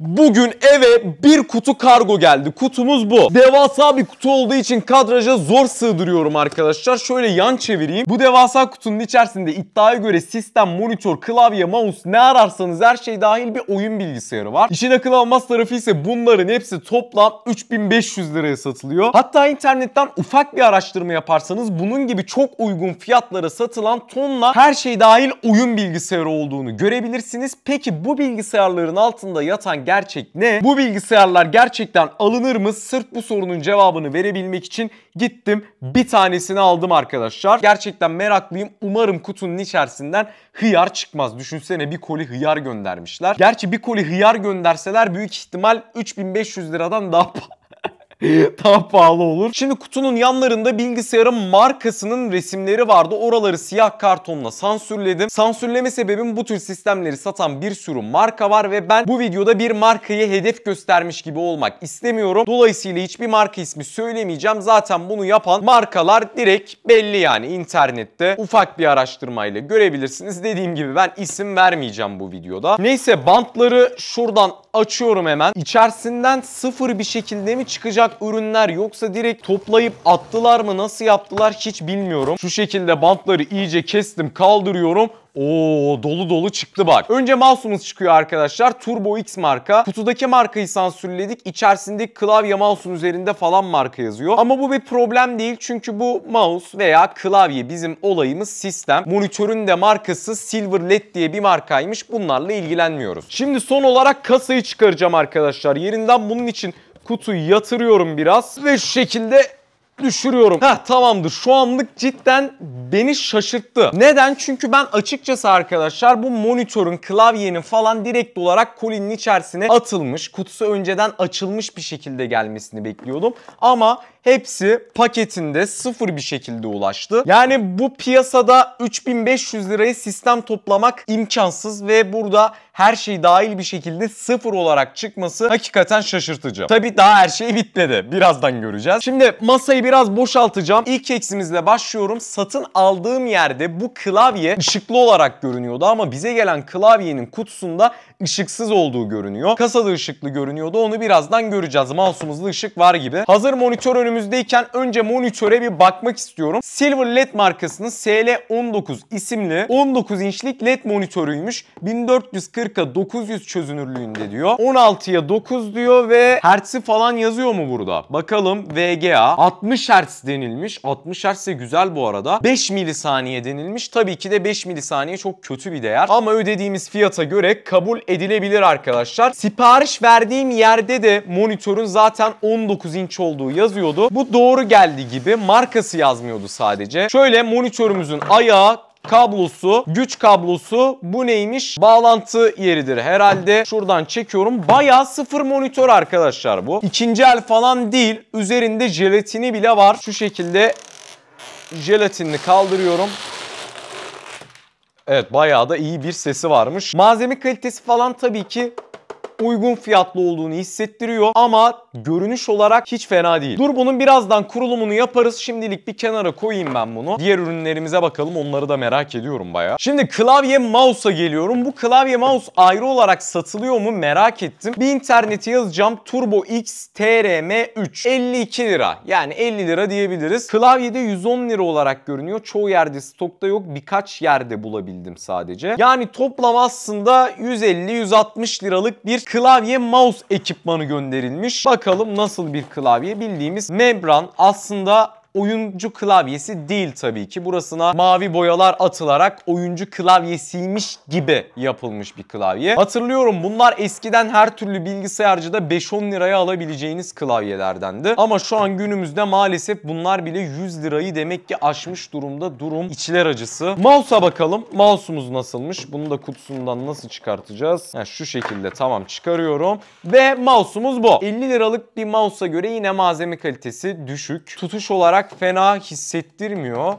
Bugün eve bir kutu kargo geldi. Kutumuz bu. Devasa bir kutu olduğu için kadraja zor sığdırıyorum arkadaşlar. Şöyle yan çevireyim. Bu devasa kutunun içerisinde iddiaya göre sistem, monitör, klavye, mouse ne ararsanız her şey dahil bir oyun bilgisayarı var. İşin akıl almaz tarafı ise bunların hepsi toplam 3500 liraya satılıyor. Hatta internetten ufak bir araştırma yaparsanız bunun gibi çok uygun fiyatlara satılan tonla her şey dahil oyun bilgisayarı olduğunu görebilirsiniz. Peki bu bilgisayarların altında yatan gerçek ne? Bu bilgisayarlar gerçekten alınır mı? Sırf bu sorunun cevabını verebilmek için gittim bir tanesini aldım arkadaşlar. Gerçekten meraklıyım. Umarım kutunun içerisinden hıyar çıkmaz. Düşünsene bir koli hıyar göndermişler. Gerçi bir koli hıyar gönderseler büyük ihtimal 3500 liradan daha pahalı Daha pahalı olur. Şimdi kutunun yanlarında bilgisayarın markasının resimleri vardı. Oraları siyah kartonla sansürledim. Sansürleme sebebim bu tür sistemleri satan bir sürü marka var ve ben bu videoda bir markayı hedef göstermiş gibi olmak istemiyorum. Dolayısıyla hiçbir marka ismi söylemeyeceğim. Zaten bunu yapan markalar direkt belli yani internette. Ufak bir araştırmayla görebilirsiniz. Dediğim gibi ben isim vermeyeceğim bu videoda. Neyse bantları şuradan açıyorum hemen. İçerisinden sıfır bir şekilde mi çıkacak olacak ürünler yoksa direkt toplayıp attılar mı nasıl yaptılar hiç bilmiyorum. Şu şekilde bantları iyice kestim kaldırıyorum. Oo dolu dolu çıktı bak. Önce mouse'umuz çıkıyor arkadaşlar. Turbo X marka. Kutudaki markayı sansürledik. İçerisindeki klavye mouse'un üzerinde falan marka yazıyor. Ama bu bir problem değil. Çünkü bu mouse veya klavye bizim olayımız sistem. Monitörün de markası Silver LED diye bir markaymış. Bunlarla ilgilenmiyoruz. Şimdi son olarak kasayı çıkaracağım arkadaşlar. Yerinden bunun için kutuyu yatırıyorum biraz ve şu şekilde düşürüyorum. Heh tamamdır. Şu anlık cidden beni şaşırttı. Neden? Çünkü ben açıkçası arkadaşlar bu monitörün, klavyenin falan direkt olarak kolinin içerisine atılmış, kutusu önceden açılmış bir şekilde gelmesini bekliyordum. Ama hepsi paketinde sıfır bir şekilde ulaştı. Yani bu piyasada 3500 lirayı sistem toplamak imkansız ve burada her şey dahil bir şekilde sıfır olarak çıkması hakikaten şaşırtıcı. Tabi daha her şey bitmedi. Birazdan göreceğiz. Şimdi masayı biraz boşaltacağım. İlk eksimizle başlıyorum. Satın aldığım yerde bu klavye ışıklı olarak görünüyordu ama bize gelen klavyenin kutusunda ışıksız olduğu görünüyor. Kasada ışıklı görünüyordu. Onu birazdan göreceğiz. Mouse'umuzda ışık var gibi. Hazır monitör önümüzdeyken önce monitöre bir bakmak istiyorum. Silver LED markasının SL19 isimli 19 inçlik LED monitörüymüş. 1440 dakika 900 çözünürlüğünde diyor. 16'ya 9 diyor ve hertz'i falan yazıyor mu burada? Bakalım VGA 60 hertz denilmiş. 60 hertz de güzel bu arada. 5 milisaniye denilmiş. Tabii ki de 5 milisaniye çok kötü bir değer. Ama ödediğimiz fiyata göre kabul edilebilir arkadaşlar. Sipariş verdiğim yerde de monitörün zaten 19 inç olduğu yazıyordu. Bu doğru geldi gibi. Markası yazmıyordu sadece. Şöyle monitörümüzün ayağı kablosu, güç kablosu bu neymiş? Bağlantı yeridir herhalde. Şuradan çekiyorum. Baya sıfır monitör arkadaşlar bu. İkinci el falan değil. Üzerinde jelatini bile var. Şu şekilde jelatinini kaldırıyorum. Evet bayağı da iyi bir sesi varmış. Malzeme kalitesi falan tabii ki uygun fiyatlı olduğunu hissettiriyor ama görünüş olarak hiç fena değil. Dur bunun birazdan kurulumunu yaparız. Şimdilik bir kenara koyayım ben bunu. Diğer ürünlerimize bakalım. Onları da merak ediyorum baya. Şimdi klavye mouse'a geliyorum. Bu klavye mouse ayrı olarak satılıyor mu merak ettim. Bir interneti yazacağım. Turbo X TRM3. 52 lira. Yani 50 lira diyebiliriz. Klavyede 110 lira olarak görünüyor. Çoğu yerde stokta yok. Birkaç yerde bulabildim sadece. Yani toplam aslında 150-160 liralık bir klavye mouse ekipmanı gönderilmiş. Bak Bakalım nasıl bir klavye? Bildiğimiz membran aslında oyuncu klavyesi değil tabii ki. Burasına mavi boyalar atılarak oyuncu klavyesiymiş gibi yapılmış bir klavye. Hatırlıyorum bunlar eskiden her türlü bilgisayarcıda 5-10 liraya alabileceğiniz klavyelerdendi. Ama şu an günümüzde maalesef bunlar bile 100 lirayı demek ki aşmış durumda. Durum içler acısı. Mouse'a bakalım. Mouse'umuz nasılmış? Bunu da kutusundan nasıl çıkartacağız? Yani şu şekilde tamam çıkarıyorum. Ve mouse'umuz bu. 50 liralık bir mouse'a göre yine malzeme kalitesi düşük. Tutuş olarak olarak fena hissettirmiyor.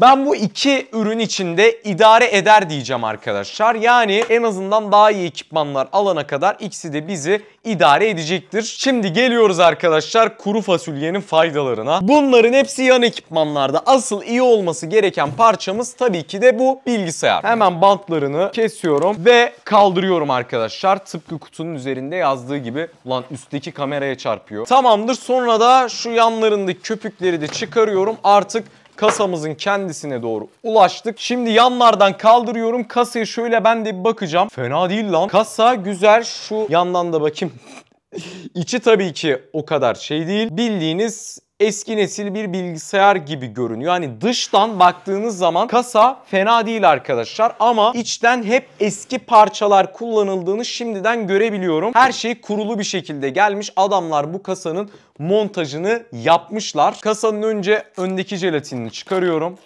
Ben bu iki ürün içinde idare eder diyeceğim arkadaşlar. Yani en azından daha iyi ekipmanlar alana kadar ikisi de bizi idare edecektir. Şimdi geliyoruz arkadaşlar kuru fasulyenin faydalarına. Bunların hepsi yan ekipmanlarda. Asıl iyi olması gereken parçamız tabii ki de bu bilgisayar. Hemen bantlarını kesiyorum ve kaldırıyorum arkadaşlar. Tıpkı kutunun üzerinde yazdığı gibi. Lan üstteki kameraya çarpıyor. Tamamdır. Sonra da şu yanlarındaki köpükleri de çıkarıyorum. Artık kasamızın kendisine doğru ulaştık. Şimdi yanlardan kaldırıyorum. Kasaya şöyle ben de bir bakacağım. Fena değil lan. Kasa güzel. Şu yandan da bakayım. İçi tabii ki o kadar şey değil. Bildiğiniz eski nesil bir bilgisayar gibi görünüyor. Hani dıştan baktığınız zaman kasa fena değil arkadaşlar ama içten hep eski parçalar kullanıldığını şimdiden görebiliyorum. Her şey kurulu bir şekilde gelmiş. Adamlar bu kasanın montajını yapmışlar. Kasanın önce öndeki jelatinini çıkarıyorum.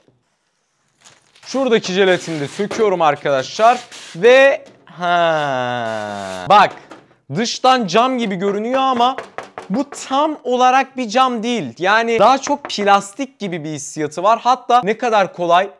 Şuradaki jelatini de söküyorum arkadaşlar ve ha bak dıştan cam gibi görünüyor ama bu tam olarak bir cam değil. Yani daha çok plastik gibi bir hissiyatı var. Hatta ne kadar kolay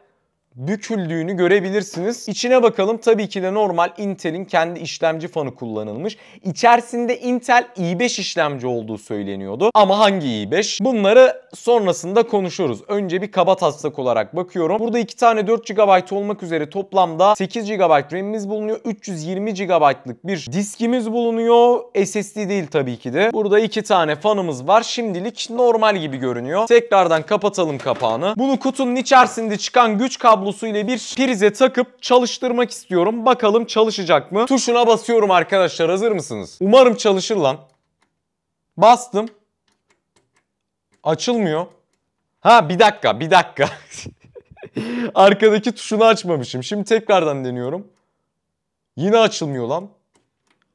büküldüğünü görebilirsiniz. İçine bakalım. Tabii ki de normal Intel'in kendi işlemci fanı kullanılmış. İçerisinde Intel i5 işlemci olduğu söyleniyordu. Ama hangi i5? Bunları sonrasında konuşuruz. Önce bir kaba taslak olarak bakıyorum. Burada iki tane 4 GB olmak üzere toplamda 8 GB RAM'imiz bulunuyor. 320 GB'lık bir diskimiz bulunuyor. SSD değil tabii ki de. Burada iki tane fanımız var. Şimdilik normal gibi görünüyor. Tekrardan kapatalım kapağını. Bunu kutunun içerisinde çıkan güç kablosu kablosu ile bir prize takıp çalıştırmak istiyorum. Bakalım çalışacak mı? Tuşuna basıyorum arkadaşlar hazır mısınız? Umarım çalışır lan. Bastım. Açılmıyor. Ha bir dakika bir dakika. Arkadaki tuşunu açmamışım. Şimdi tekrardan deniyorum. Yine açılmıyor lan.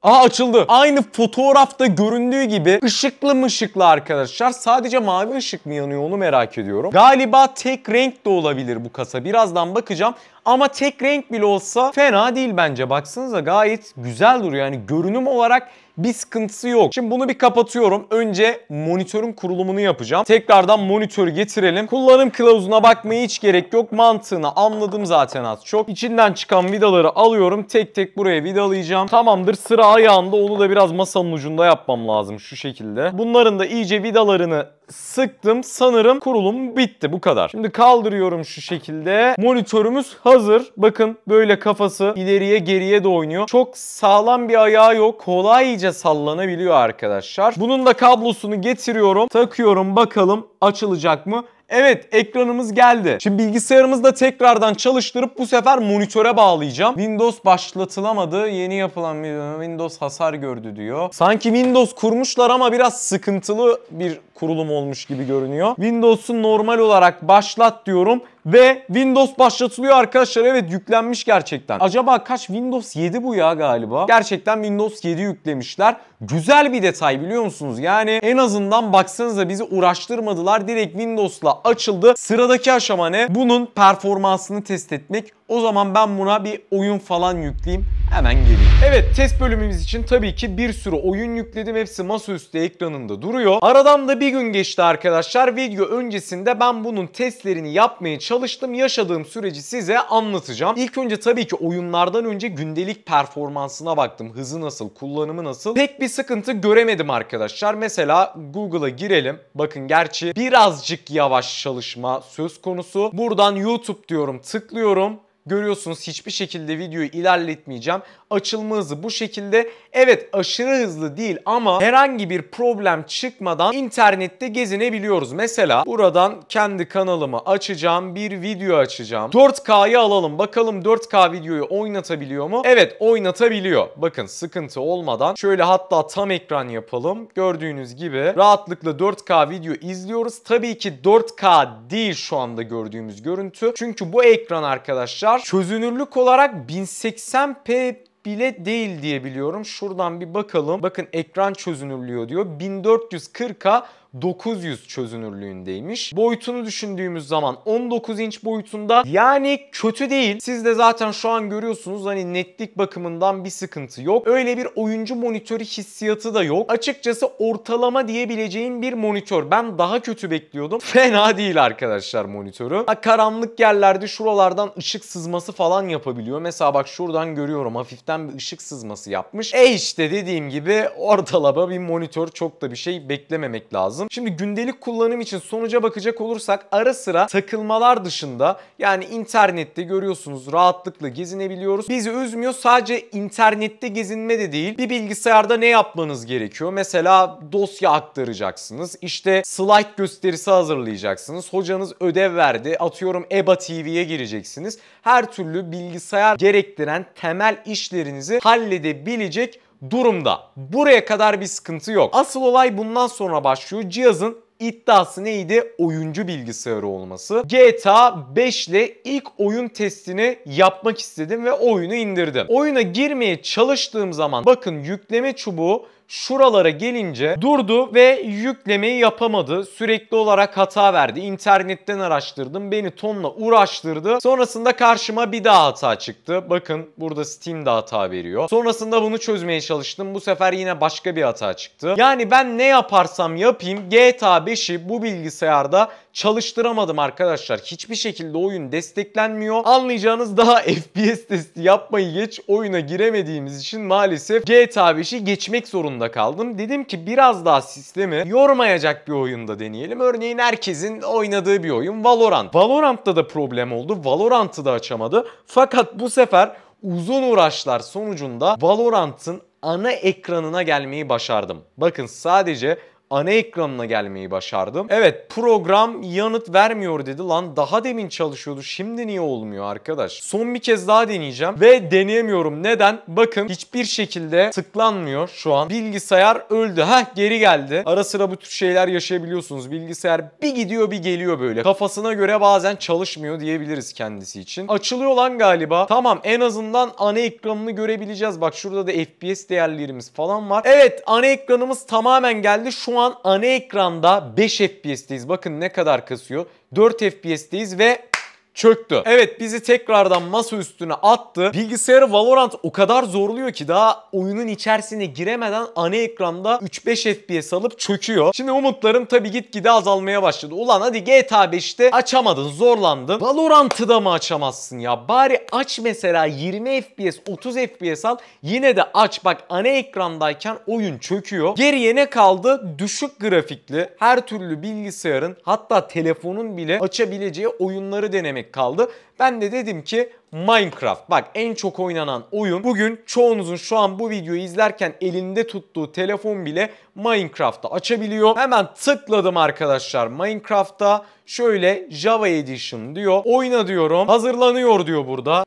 Aa açıldı. Aynı fotoğrafta göründüğü gibi ışıklı mışıklı arkadaşlar. Sadece mavi ışık mı yanıyor onu merak ediyorum. Galiba tek renk de olabilir bu kasa. Birazdan bakacağım. Ama tek renk bile olsa fena değil bence. Baksanıza gayet güzel duruyor. Yani görünüm olarak bir sıkıntısı yok. Şimdi bunu bir kapatıyorum. Önce monitörün kurulumunu yapacağım. Tekrardan monitörü getirelim. Kullanım kılavuzuna bakmaya hiç gerek yok. Mantığını anladım zaten az çok. İçinden çıkan vidaları alıyorum. Tek tek buraya vidalayacağım. Tamamdır sıra ayağında onu da biraz masanın ucunda yapmam lazım şu şekilde. Bunların da iyice vidalarını sıktım sanırım kurulum bitti bu kadar. Şimdi kaldırıyorum şu şekilde. Monitörümüz hazır. Bakın böyle kafası ileriye geriye de oynuyor. Çok sağlam bir ayağı yok. Kolayca sallanabiliyor arkadaşlar. Bunun da kablosunu getiriyorum. Takıyorum bakalım açılacak mı? Evet ekranımız geldi. Şimdi bilgisayarımızı da tekrardan çalıştırıp bu sefer monitöre bağlayacağım. Windows başlatılamadı. Yeni yapılan bir Windows hasar gördü diyor. Sanki Windows kurmuşlar ama biraz sıkıntılı bir kurulum olmuş gibi görünüyor. Windows'u normal olarak başlat diyorum ve Windows başlatılıyor arkadaşlar. Evet yüklenmiş gerçekten. Acaba kaç Windows 7 bu ya galiba? Gerçekten Windows 7 yüklemişler. Güzel bir detay biliyor musunuz? Yani en azından baksanıza bizi uğraştırmadılar. Direkt Windows'la açıldı. Sıradaki aşama ne? Bunun performansını test etmek. O zaman ben buna bir oyun falan yükleyeyim. Hemen geleyim. Evet test bölümümüz için tabii ki bir sürü oyun yükledim. Hepsi masaüstü ekranında duruyor. Aradan da bir gün geçti arkadaşlar. Video öncesinde ben bunun testlerini yapmaya çalıştım çalıştım, yaşadığım süreci size anlatacağım. İlk önce tabii ki oyunlardan önce gündelik performansına baktım. Hızı nasıl, kullanımı nasıl? Pek bir sıkıntı göremedim arkadaşlar. Mesela Google'a girelim. Bakın gerçi birazcık yavaş çalışma söz konusu. Buradan YouTube diyorum, tıklıyorum. Görüyorsunuz hiçbir şekilde videoyu ilerletmeyeceğim. Açılma hızı bu şekilde. Evet aşırı hızlı değil ama herhangi bir problem çıkmadan internette gezinebiliyoruz. Mesela buradan kendi kanalımı açacağım. Bir video açacağım. 4K'yı alalım. Bakalım 4K videoyu oynatabiliyor mu? Evet oynatabiliyor. Bakın sıkıntı olmadan. Şöyle hatta tam ekran yapalım. Gördüğünüz gibi rahatlıkla 4K video izliyoruz. Tabii ki 4K değil şu anda gördüğümüz görüntü. Çünkü bu ekran arkadaşlar var. Çözünürlük olarak 1080p bile değil diye biliyorum. Şuradan bir bakalım. Bakın ekran çözünürlüğü diyor. 1440'a 900 çözünürlüğündeymiş. Boyutunu düşündüğümüz zaman 19 inç boyutunda yani kötü değil. Siz de zaten şu an görüyorsunuz hani netlik bakımından bir sıkıntı yok. Öyle bir oyuncu monitörü hissiyatı da yok. Açıkçası ortalama diyebileceğim bir monitör. Ben daha kötü bekliyordum. Fena değil arkadaşlar monitörü. Ha, karanlık yerlerde şuralardan ışık sızması falan yapabiliyor. Mesela bak şuradan görüyorum hafiften bir ışık sızması yapmış. E işte dediğim gibi ortalama bir monitör çok da bir şey beklememek lazım lazım. Şimdi gündelik kullanım için sonuca bakacak olursak ara sıra takılmalar dışında yani internette görüyorsunuz rahatlıkla gezinebiliyoruz. Bizi üzmüyor sadece internette gezinme de değil bir bilgisayarda ne yapmanız gerekiyor? Mesela dosya aktaracaksınız işte slide gösterisi hazırlayacaksınız hocanız ödev verdi atıyorum EBA TV'ye gireceksiniz. Her türlü bilgisayar gerektiren temel işlerinizi halledebilecek durumda. Buraya kadar bir sıkıntı yok. Asıl olay bundan sonra başlıyor. Cihazın iddiası neydi? Oyuncu bilgisayarı olması. GTA 5 ile ilk oyun testini yapmak istedim ve oyunu indirdim. Oyuna girmeye çalıştığım zaman bakın yükleme çubuğu şuralara gelince durdu ve yüklemeyi yapamadı. Sürekli olarak hata verdi. İnternetten araştırdım. Beni tonla uğraştırdı. Sonrasında karşıma bir daha hata çıktı. Bakın burada Steam de hata veriyor. Sonrasında bunu çözmeye çalıştım. Bu sefer yine başka bir hata çıktı. Yani ben ne yaparsam yapayım GTA 5'i bu bilgisayarda çalıştıramadım arkadaşlar. Hiçbir şekilde oyun desteklenmiyor. Anlayacağınız daha FPS testi yapmayı geç oyuna giremediğimiz için maalesef GTA 5'i geçmek zorunda kaldım. Dedim ki biraz daha sistemi yormayacak bir oyunda deneyelim. Örneğin herkesin oynadığı bir oyun Valorant. Valorant'ta da problem oldu. Valorant'ı da açamadı. Fakat bu sefer uzun uğraşlar sonucunda Valorant'ın ana ekranına gelmeyi başardım. Bakın sadece ana ekranına gelmeyi başardım. Evet program yanıt vermiyor dedi. Lan daha demin çalışıyordu şimdi niye olmuyor arkadaş? Son bir kez daha deneyeceğim ve deneyemiyorum. Neden? Bakın hiçbir şekilde tıklanmıyor şu an. Bilgisayar öldü. Heh geri geldi. Ara sıra bu tür şeyler yaşayabiliyorsunuz. Bilgisayar bir gidiyor bir geliyor böyle. Kafasına göre bazen çalışmıyor diyebiliriz kendisi için. Açılıyor lan galiba. Tamam en azından ana ekranını görebileceğiz. Bak şurada da FPS değerlerimiz falan var. Evet ana ekranımız tamamen geldi. Şu an ana ekranda 5 FPS'teyiz. Bakın ne kadar kasıyor. 4 FPS'teyiz ve çöktü. Evet bizi tekrardan masa üstüne attı. Bilgisayarı Valorant o kadar zorluyor ki daha oyunun içerisine giremeden ana ekranda 3-5 FPS alıp çöküyor. Şimdi umutlarım tabii gitgide azalmaya başladı. Ulan hadi GTA 5'te açamadın zorlandın. Valorant'ı da mı açamazsın ya? Bari aç mesela 20 FPS 30 FPS al yine de aç. Bak ana ekrandayken oyun çöküyor. Geriye ne kaldı? Düşük grafikli her türlü bilgisayarın hatta telefonun bile açabileceği oyunları denemek örnek kaldı. Ben de dedim ki Minecraft. Bak en çok oynanan oyun. Bugün çoğunuzun şu an bu videoyu izlerken elinde tuttuğu telefon bile Minecraft'ta açabiliyor. Hemen tıkladım arkadaşlar Minecraft'ta. Şöyle Java Edition diyor. Oyna diyorum. Hazırlanıyor diyor burada.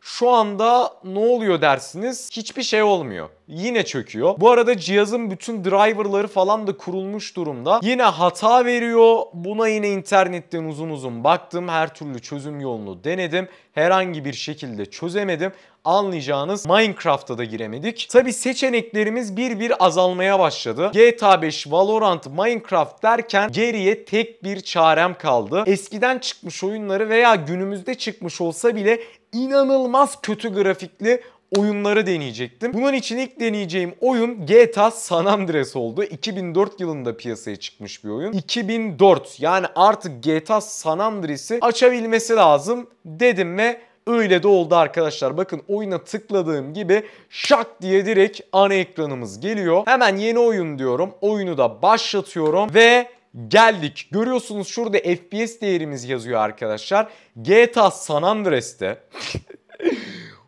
Şu anda ne oluyor dersiniz? Hiçbir şey olmuyor yine çöküyor. Bu arada cihazın bütün driverları falan da kurulmuş durumda. Yine hata veriyor. Buna yine internetten uzun uzun baktım. Her türlü çözüm yolunu denedim. Herhangi bir şekilde çözemedim anlayacağınız Minecraft'a da giremedik. Tabi seçeneklerimiz bir bir azalmaya başladı. GTA 5, Valorant, Minecraft derken geriye tek bir çarem kaldı. Eskiden çıkmış oyunları veya günümüzde çıkmış olsa bile inanılmaz kötü grafikli oyunları deneyecektim. Bunun için ilk deneyeceğim oyun GTA San Andreas oldu. 2004 yılında piyasaya çıkmış bir oyun. 2004 yani artık GTA San Andreas'i açabilmesi lazım dedim ve Öyle de oldu arkadaşlar. Bakın oyuna tıkladığım gibi şak diye direkt ana ekranımız geliyor. Hemen yeni oyun diyorum. Oyunu da başlatıyorum ve geldik. Görüyorsunuz şurada FPS değerimiz yazıyor arkadaşlar. GTA San Andreas'te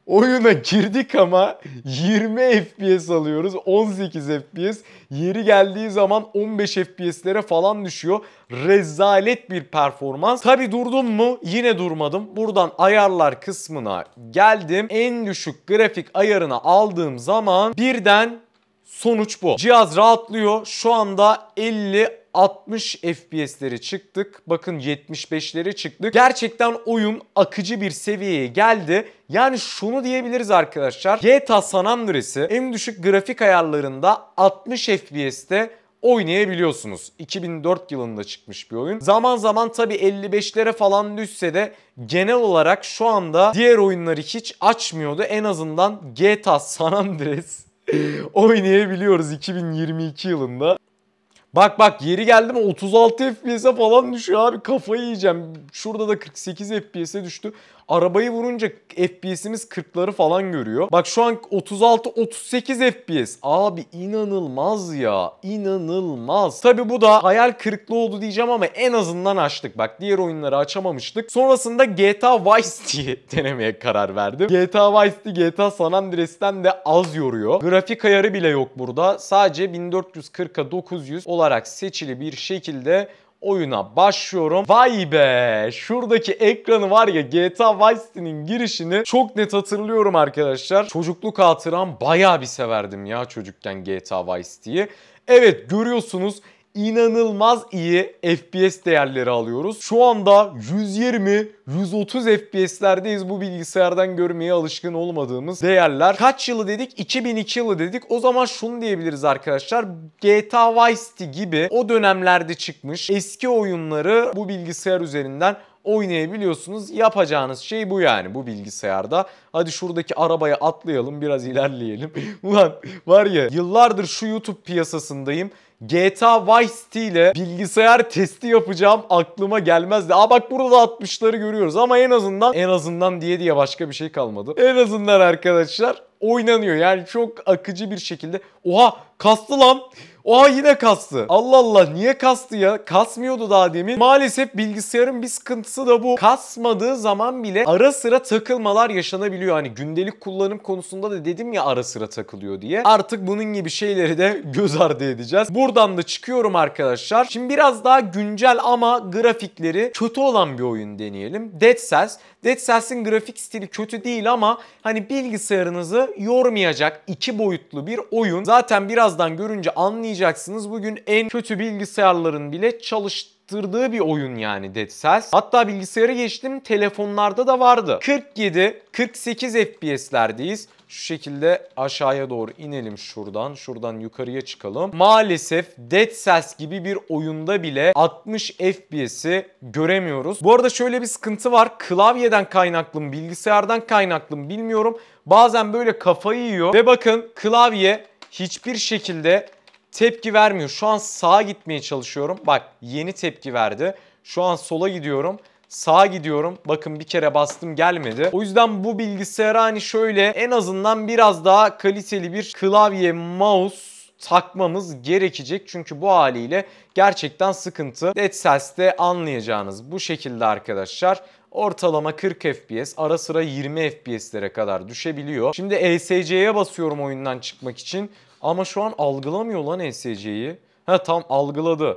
Oyuna girdik ama 20 FPS alıyoruz. 18 FPS. Yeri geldiği zaman 15 FPS'lere falan düşüyor. Rezalet bir performans. Tabi durdum mu? Yine durmadım. Buradan ayarlar kısmına geldim. En düşük grafik ayarına aldığım zaman birden Sonuç bu. Cihaz rahatlıyor. Şu anda 50 60 fps'lere çıktık. Bakın 75'lere çıktık. Gerçekten oyun akıcı bir seviyeye geldi. Yani şunu diyebiliriz arkadaşlar. GTA San Andreas'ı en düşük grafik ayarlarında 60 FPS'te oynayabiliyorsunuz. 2004 yılında çıkmış bir oyun. Zaman zaman tabi 55'lere falan düşse de genel olarak şu anda diğer oyunları hiç açmıyordu. En azından GTA San Andreas oynayabiliyoruz 2022 yılında. Bak bak yeri geldi mi 36 FPS'e falan düşüyor abi kafayı yiyeceğim. Şurada da 48 FPS'e düştü. Arabayı vurunca FPS'imiz 40'ları falan görüyor. Bak şu an 36-38 FPS. Abi inanılmaz ya. İnanılmaz. Tabi bu da hayal kırıklı oldu diyeceğim ama en azından açtık. Bak diğer oyunları açamamıştık. Sonrasında GTA Vice diye denemeye karar verdim. GTA Vice City GTA San Andreas'ten de az yoruyor. Grafik ayarı bile yok burada. Sadece 1440'a 900 olarak seçili bir şekilde oyuna başlıyorum. Vay be! Şuradaki ekranı var ya GTA Vice City'nin girişini çok net hatırlıyorum arkadaşlar. Çocukluk hatıram bayağı bir severdim ya çocukken GTA Vice City'yi. Evet görüyorsunuz inanılmaz iyi FPS değerleri alıyoruz. Şu anda 120 130 FPS'lerdeyiz bu bilgisayardan görmeye alışkın olmadığımız değerler. Kaç yılı dedik? 2002 yılı dedik. O zaman şunu diyebiliriz arkadaşlar. GTA Vice City gibi o dönemlerde çıkmış eski oyunları bu bilgisayar üzerinden oynayabiliyorsunuz. Yapacağınız şey bu yani bu bilgisayarda. Hadi şuradaki arabaya atlayalım biraz ilerleyelim. Ulan var ya yıllardır şu YouTube piyasasındayım. GTA Vice City ile bilgisayar testi yapacağım aklıma gelmezdi. Aa bak burada da 60'ları görüyoruz ama en azından en azından diye diye başka bir şey kalmadı. En azından arkadaşlar oynanıyor. Yani çok akıcı bir şekilde. Oha kastı lan. Oha yine kastı. Allah Allah niye kastı ya? Kasmıyordu daha demin. Maalesef bilgisayarın bir sıkıntısı da bu. Kasmadığı zaman bile ara sıra takılmalar yaşanabiliyor. Hani gündelik kullanım konusunda da dedim ya ara sıra takılıyor diye. Artık bunun gibi şeyleri de göz ardı edeceğiz. Buradan da çıkıyorum arkadaşlar. Şimdi biraz daha güncel ama grafikleri kötü olan bir oyun deneyelim. Dead Cells Dead Cells'in grafik stili kötü değil ama hani bilgisayarınızı yormayacak iki boyutlu bir oyun. Zaten birazdan görünce anlayacaksınız. Bugün en kötü bilgisayarların bile çalıştığı bastırdığı bir oyun yani Dead Cells. Hatta bilgisayara geçtim telefonlarda da vardı. 47, 48 FPS'lerdeyiz. Şu şekilde aşağıya doğru inelim şuradan. Şuradan yukarıya çıkalım. Maalesef Dead Cells gibi bir oyunda bile 60 FPS'i göremiyoruz. Bu arada şöyle bir sıkıntı var. Klavyeden kaynaklı mı, bilgisayardan kaynaklı mı bilmiyorum. Bazen böyle kafayı yiyor. Ve bakın klavye hiçbir şekilde Tepki vermiyor. Şu an sağa gitmeye çalışıyorum. Bak yeni tepki verdi. Şu an sola gidiyorum. Sağa gidiyorum. Bakın bir kere bastım gelmedi. O yüzden bu bilgisayara hani şöyle en azından biraz daha kaliteli bir klavye, mouse takmamız gerekecek. Çünkü bu haliyle gerçekten sıkıntı. DeadSens'te anlayacağınız bu şekilde arkadaşlar ortalama 40 FPS ara sıra 20 FPS'lere kadar düşebiliyor. Şimdi ESC'ye basıyorum oyundan çıkmak için. Ama şu an algılamıyor lan ESC'yi. Ha tam algıladı.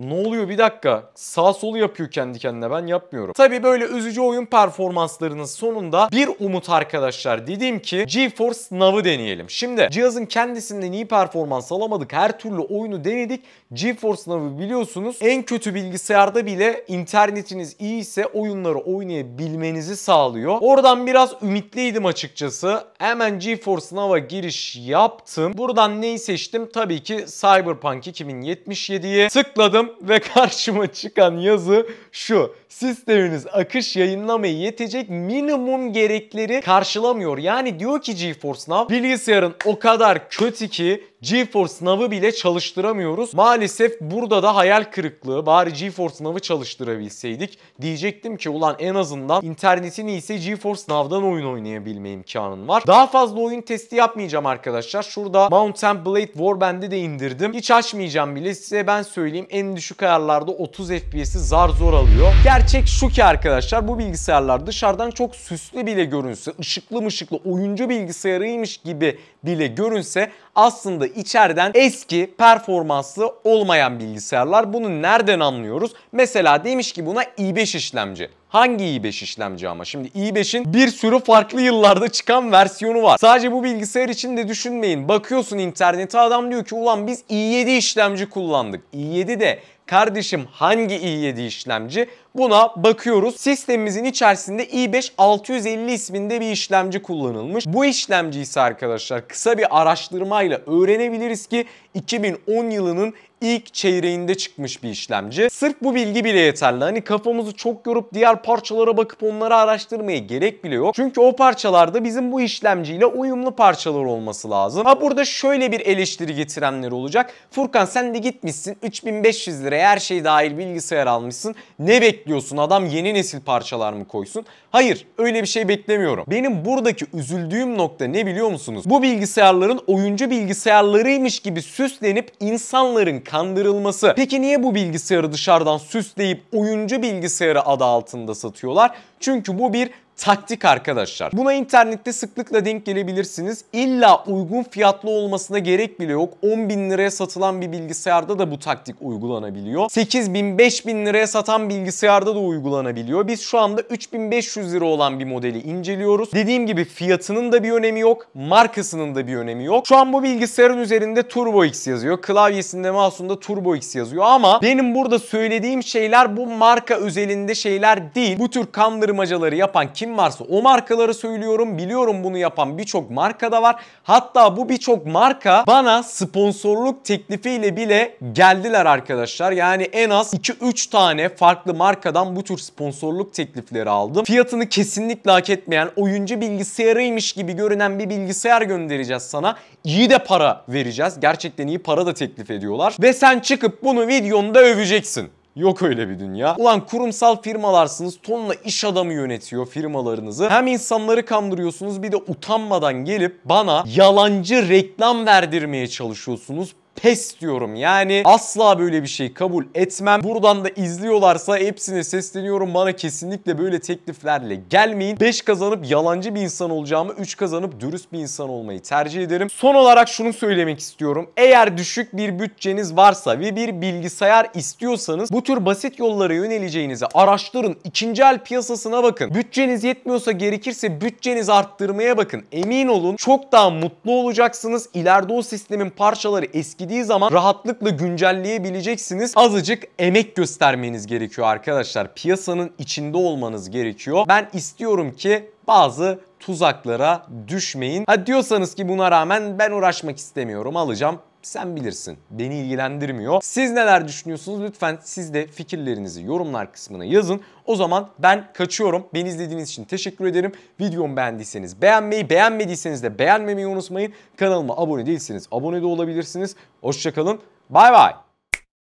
Ne oluyor bir dakika sağ solu yapıyor kendi kendine ben yapmıyorum. Tabi böyle üzücü oyun performanslarının sonunda bir umut arkadaşlar dediğim ki GeForce Now'ı deneyelim. Şimdi cihazın kendisinden iyi performans alamadık her türlü oyunu denedik. GeForce Now'ı biliyorsunuz en kötü bilgisayarda bile internetiniz iyi ise oyunları oynayabilmenizi sağlıyor. Oradan biraz ümitliydim açıkçası. Hemen GeForce Now'a giriş yaptım. Buradan neyi seçtim? Tabii ki Cyberpunk 2077'yi tıkladım Baktım ve karşıma çıkan yazı şu. Sisteminiz akış yayınlamaya yetecek minimum gerekleri karşılamıyor. Yani diyor ki GeForce Now bilgisayarın o kadar kötü ki GeForce Now'ı bile çalıştıramıyoruz. Maalesef burada da hayal kırıklığı. Bari GeForce Now'ı çalıştırabilseydik diyecektim ki ulan en azından internetin iyiyse GeForce Now'dan oyun oynayabilme imkanın var. Daha fazla oyun testi yapmayacağım arkadaşlar. Şurada Mountain Blade Warband'i de indirdim. Hiç açmayacağım bile. Size ben söyleyeyim en düşük ayarlarda 30 FPS'i zar zor alıyor. Gerçek şu ki arkadaşlar bu bilgisayarlar dışarıdan çok süslü bile görünse, ışıklı mışıklı oyuncu bilgisayarıymış gibi dile görünse aslında içeriden eski performanslı olmayan bilgisayarlar. Bunu nereden anlıyoruz? Mesela demiş ki buna i5 işlemci. Hangi i5 işlemci ama? Şimdi i5'in bir sürü farklı yıllarda çıkan versiyonu var. Sadece bu bilgisayar için de düşünmeyin. Bakıyorsun internete adam diyor ki ulan biz i7 işlemci kullandık. i7 de Kardeşim hangi i7 işlemci? Buna bakıyoruz. Sistemimizin içerisinde i5 650 isminde bir işlemci kullanılmış. Bu işlemci ise arkadaşlar kısa bir araştırmayla öğrenebiliriz ki 2010 yılının ilk çeyreğinde çıkmış bir işlemci. Sırf bu bilgi bile yeterli. Hani kafamızı çok yorup diğer parçalara bakıp onları araştırmaya gerek bile yok. Çünkü o parçalarda bizim bu işlemciyle uyumlu parçalar olması lazım. Ha burada şöyle bir eleştiri getirenler olacak. Furkan sen de gitmişsin 3500 liraya her şey dahil bilgisayar almışsın. Ne bekliyorsun adam yeni nesil parçalar mı koysun? Hayır öyle bir şey beklemiyorum. Benim buradaki üzüldüğüm nokta ne biliyor musunuz? Bu bilgisayarların oyuncu bilgisayarlarıymış gibi süslenip insanların kandırılması. Peki niye bu bilgisayarı dışarıdan süsleyip oyuncu bilgisayarı adı altında satıyorlar? Çünkü bu bir taktik arkadaşlar. Buna internette sıklıkla denk gelebilirsiniz. İlla uygun fiyatlı olmasına gerek bile yok. 10 bin liraya satılan bir bilgisayarda da bu taktik uygulanabiliyor. 8 bin 5 bin liraya satan bilgisayarda da uygulanabiliyor. Biz şu anda 3500 lira olan bir modeli inceliyoruz. Dediğim gibi fiyatının da bir önemi yok. Markasının da bir önemi yok. Şu an bu bilgisayarın üzerinde Turbo X yazıyor. Klavyesinde mouse'unda Turbo X yazıyor ama benim burada söylediğim şeyler bu marka özelinde şeyler değil. Bu tür kandırmacaları yapan kim kim varsa o markaları söylüyorum. Biliyorum bunu yapan birçok marka da var. Hatta bu birçok marka bana sponsorluk teklifiyle bile geldiler arkadaşlar. Yani en az 2-3 tane farklı markadan bu tür sponsorluk teklifleri aldım. Fiyatını kesinlikle hak etmeyen oyuncu bilgisayarıymış gibi görünen bir bilgisayar göndereceğiz sana. İyi de para vereceğiz. Gerçekten iyi para da teklif ediyorlar. Ve sen çıkıp bunu videonda öveceksin. Yok öyle bir dünya. Ulan kurumsal firmalarsınız tonla iş adamı yönetiyor firmalarınızı. Hem insanları kandırıyorsunuz bir de utanmadan gelip bana yalancı reklam verdirmeye çalışıyorsunuz pes diyorum. Yani asla böyle bir şey kabul etmem. Buradan da izliyorlarsa hepsine sesleniyorum. Bana kesinlikle böyle tekliflerle gelmeyin. 5 kazanıp yalancı bir insan olacağımı 3 kazanıp dürüst bir insan olmayı tercih ederim. Son olarak şunu söylemek istiyorum. Eğer düşük bir bütçeniz varsa ve bir bilgisayar istiyorsanız bu tür basit yollara yöneleceğinizi araştırın. İkinci el piyasasına bakın. Bütçeniz yetmiyorsa gerekirse bütçenizi arttırmaya bakın. Emin olun çok daha mutlu olacaksınız. İleride o sistemin parçaları eski etkidiği zaman rahatlıkla güncelleyebileceksiniz. Azıcık emek göstermeniz gerekiyor arkadaşlar. Piyasanın içinde olmanız gerekiyor. Ben istiyorum ki bazı tuzaklara düşmeyin. Ha diyorsanız ki buna rağmen ben uğraşmak istemiyorum alacağım sen bilirsin. Beni ilgilendirmiyor. Siz neler düşünüyorsunuz? Lütfen siz de fikirlerinizi yorumlar kısmına yazın. O zaman ben kaçıyorum. Beni izlediğiniz için teşekkür ederim. Videomu beğendiyseniz beğenmeyi, beğenmediyseniz de beğenmemeyi unutmayın. Kanalıma abone değilseniz abone de olabilirsiniz. Hoşçakalın. Bay bay.